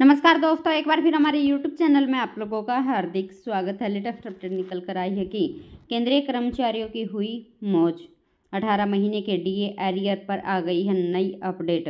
नमस्कार दोस्तों एक बार फिर हमारे यूट्यूब चैनल में आप लोगों का हार्दिक स्वागत है लेटेस्ट अपडेट निकल कर आई है कि केंद्रीय कर्मचारियों की हुई मौज 18 महीने के डीए एरियर पर आ गई है नई अपडेट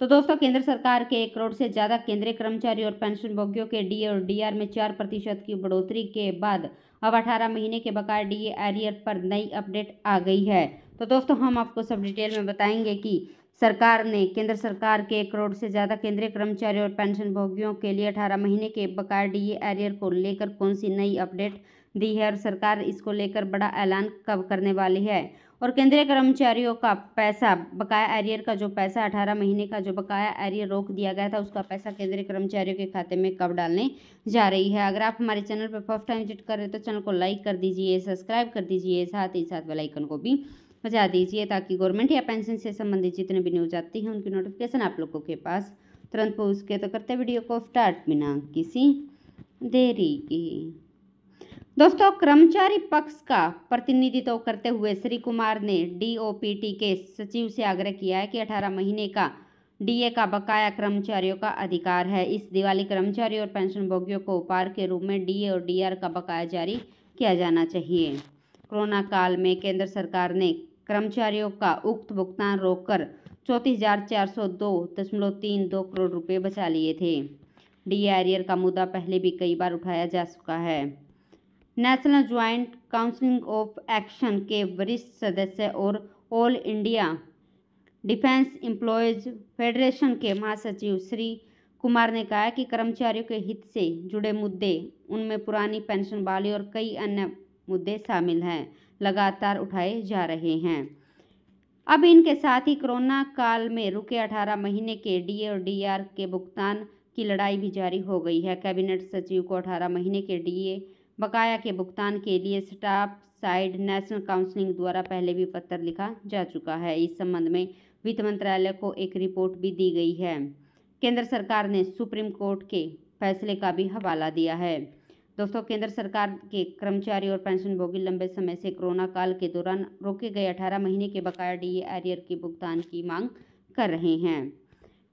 तो दोस्तों केंद्र सरकार के एक करोड़ से ज़्यादा केंद्रीय कर्मचारी और पेंशन भोगियों के डीए और डीआर में चार प्रतिशत की बढ़ोतरी के बाद अब अठारह महीने के बकाय डी एरियर पर नई अपडेट आ गई है तो दोस्तों हम आपको सब डिटेल में बताएंगे कि सरकार ने केंद्र सरकार के एक करोड़ से ज़्यादा केंद्रीय कर्मचारियों और पेंशनभोगियों के लिए अठारह महीने के बकाया डीए एरियर को लेकर कौन सी नई अपडेट दी है और सरकार इसको लेकर बड़ा ऐलान कब करने वाली है और केंद्रीय कर्मचारियों का पैसा बकाया एरियर का जो पैसा अठारह महीने का जो बकाया एरियर रोक दिया गया था उसका पैसा केंद्रीय कर्मचारियों के खाते में कब डालने जा रही है अगर आप हमारे चैनल पर फर्स्ट टाइम विजिट कर रहे हैं तो चैनल को लाइक कर दीजिए सब्सक्राइब कर दीजिए साथ ही साथ बेलाइकन को भी बजा दीजिए ताकि गवर्नमेंट या पेंशन से संबंधित जितने भी न्यूज आती हैं उनकी नोटिफिकेशन आप लोगों के पास तुरंत पहुँच के तो करते वीडियो को स्टार्ट बिना किसी देरी की दोस्तों कर्मचारी पक्ष का प्रतिनिधित्व करते हुए श्री कुमार ने डी के सचिव से आग्रह किया है कि 18 महीने का डीए का बकाया कर्मचारियों का अधिकार है इस दिवाली कर्मचारी और पेंशनभोगियों को उपहार के रूप में डीए और डीआर का बकाया जारी किया जाना चाहिए कोरोना काल में केंद्र सरकार ने कर्मचारियों का उक्त भुगतान रोककर चौंतीस हजार चार सौ दो दशमलव तीन दो करोड़ रुपए बचा लिए थे डी का मुद्दा पहले भी कई बार उठाया जा चुका है national joint council of action के वरिष्ठ सदस्य और all India defence employees federation के महासचिव श्री कुमार ने कहा कि कर्मचारियों के हित से जुड़े मुद्दे उनमें पुरानी पेंशन बाली और कई अन्य मुद्दे शामिल हैं लगातार उठाए जा रहे हैं अब इनके साथ ही कोरोना काल में रुके 18 महीने के डी और डी के भुगतान की लड़ाई भी जारी हो गई है कैबिनेट सचिव को 18 महीने के डीए बकाया के भुगतान के लिए स्टाफ साइड नेशनल काउंसिलिंग द्वारा पहले भी पत्र लिखा जा चुका है इस संबंध में वित्त मंत्रालय को एक रिपोर्ट भी दी गई है केंद्र सरकार ने सुप्रीम कोर्ट के फैसले का भी हवाला दिया है दोस्तों केंद्र सरकार के कर्मचारी और पेंशनभोगी लंबे समय से कोरोना काल के दौरान रोके गए 18 महीने के बकाया डीए एरियर के भुगतान की मांग कर रहे हैं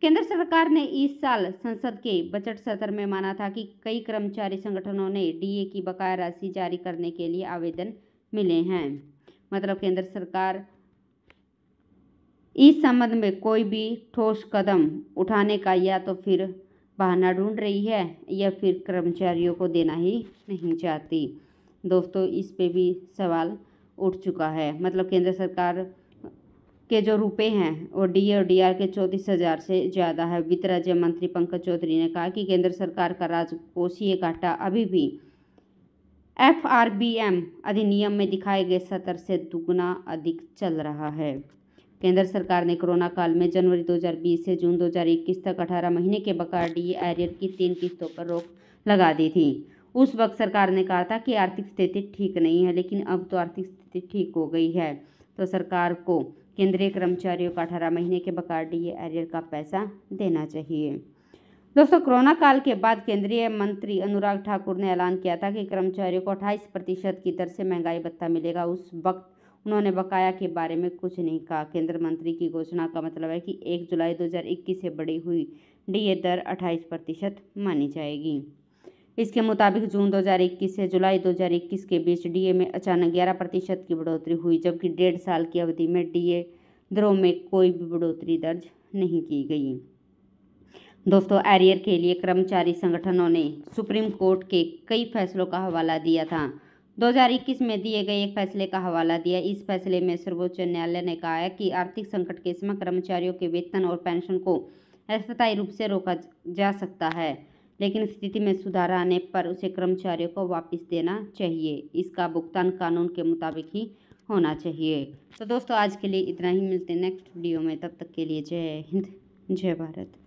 केंद्र सरकार ने इस साल संसद के बजट सत्र में माना था कि कई कर्मचारी संगठनों ने डीए की बकाया राशि जारी करने के लिए आवेदन मिले हैं मतलब केंद्र सरकार इस संबंध में कोई भी ठोस कदम उठाने का या तो फिर बहाना ढूंढ रही है या फिर कर्मचारियों को देना ही नहीं चाहती दोस्तों इस पे भी सवाल उठ चुका है मतलब केंद्र सरकार के जो रुपए हैं वो डी और डी आर के चौंतीस हज़ार से ज़्यादा है वित्त राज्य मंत्री पंकज चौधरी ने कहा कि केंद्र सरकार का राजकोषीय घाटा अभी भी एफ अधिनियम में दिखाए गए सतर से दुगना अधिक चल रहा है केंद्र सरकार ने कोरोना काल में जनवरी 2020 से जून 2021 तक 18 महीने के बकार डी एरियर की तीन किस्तों पर रोक लगा दी थी उस वक्त सरकार ने कहा था कि आर्थिक स्थिति ठीक नहीं है लेकिन अब तो आर्थिक स्थिति ठीक हो गई है तो सरकार को केंद्रीय कर्मचारियों का अठारह महीने के बकार डी एरियर का पैसा देना चाहिए दोस्तों कोरोना काल के बाद केंद्रीय मंत्री अनुराग ठाकुर ने ऐलान किया था कि कर्मचारियों को अट्ठाईस प्रतिशत की दर से महंगाई भत्ता मिलेगा उस वक्त उन्होंने बकाया के बारे में कुछ नहीं कहा केंद्र मंत्री की घोषणा का मतलब है कि एक जुलाई 2021 से बढ़ी हुई डीए दर 28 प्रतिशत मानी जाएगी इसके मुताबिक जून 2021 से जुलाई 2021 के बीच डीए में अचानक 11 प्रतिशत की बढ़ोतरी हुई जबकि डेढ़ साल की अवधि में डीए दरों में कोई भी बढ़ोतरी दर्ज नहीं की गई दोस्तों एरियर के लिए कर्मचारी संगठनों ने सुप्रीम कोर्ट के कई फैसलों का हवाला दिया था 2021 में दिए गए एक फैसले का हवाला दिया इस फैसले में सर्वोच्च न्यायालय ने कहा है कि आर्थिक संकट के समय कर्मचारियों के वेतन और पेंशन को अस्थायी रूप से रोका जा सकता है लेकिन स्थिति में सुधार आने पर उसे कर्मचारियों को वापस देना चाहिए इसका भुगतान कानून के मुताबिक ही होना चाहिए तो दोस्तों आज के लिए इतना ही मिलते हैं नेक्स्ट वीडियो में तब तक के लिए जय हिंद जय भारत